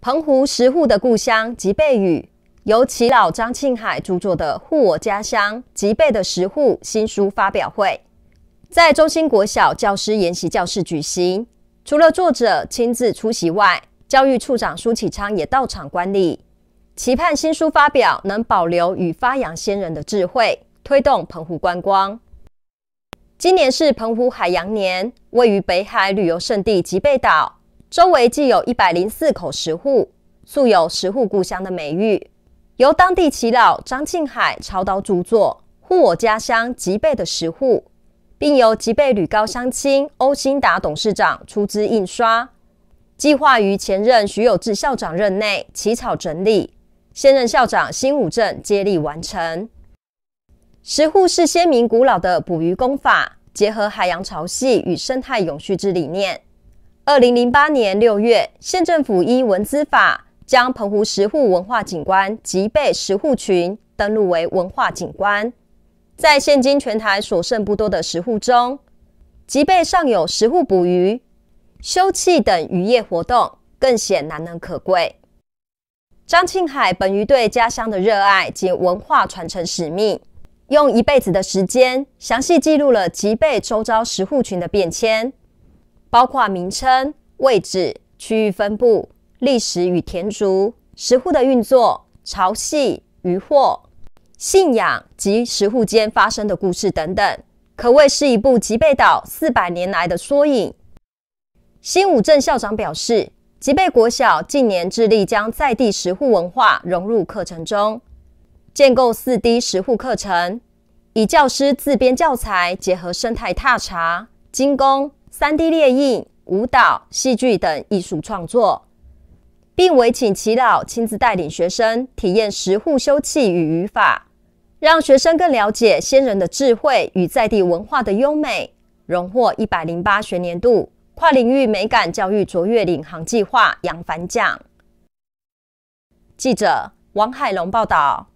澎湖石沪的故乡吉贝屿，由耆老张庆海著作的《护我家乡吉贝的石沪》新书发表会，在中心国小教师研习教室举行。除了作者亲自出席外，教育处长苏启昌也到场观礼。期盼新书发表能保留与发扬先人的智慧，推动澎湖观光。今年是澎湖海洋年，位于北海旅游胜地吉贝岛。周围既有一百零四口石户，素有石户故乡的美誉。由当地耆老张庆海操刀著作《护我家乡吉备的石户》，并由吉备吕高乡亲欧兴达董事长出资印刷。计划于前任徐有志校长任内起草整理，现任校长新武镇接力完成。石户是先民古老的捕鱼工法，结合海洋潮汐与生态永续之理念。二零零八年六月，县政府依《文资法》将澎湖石沪文化景观及被石沪群登录为文化景观。在现今全台所剩不多的石沪中，吉被尚有十沪捕鱼、休憩等渔业活动，更显难能可贵。张庆海本于对家乡的热爱及文化传承使命，用一辈子的时间详细记录了吉备周遭石沪群的变迁。包括名称、位置、区域分布、历史与田族、石户的运作、潮汐、渔获、信仰及石户间发生的故事等等，可谓是一部吉贝岛四百年来的缩影。新武镇校长表示，吉贝国小近年致力将在地石户文化融入课程中，建构四 D 食户课程，以教师自编教材，结合生态踏查、精工。3D 列印、舞蹈、戏剧等艺术创作，并委请祈老亲自带领学生体验石沪修葺与语法，让学生更了解先人的智慧与在地文化的优美，荣获一百零八学年度跨领域美感教育卓越领航计划扬帆奖。记者王海龙报道。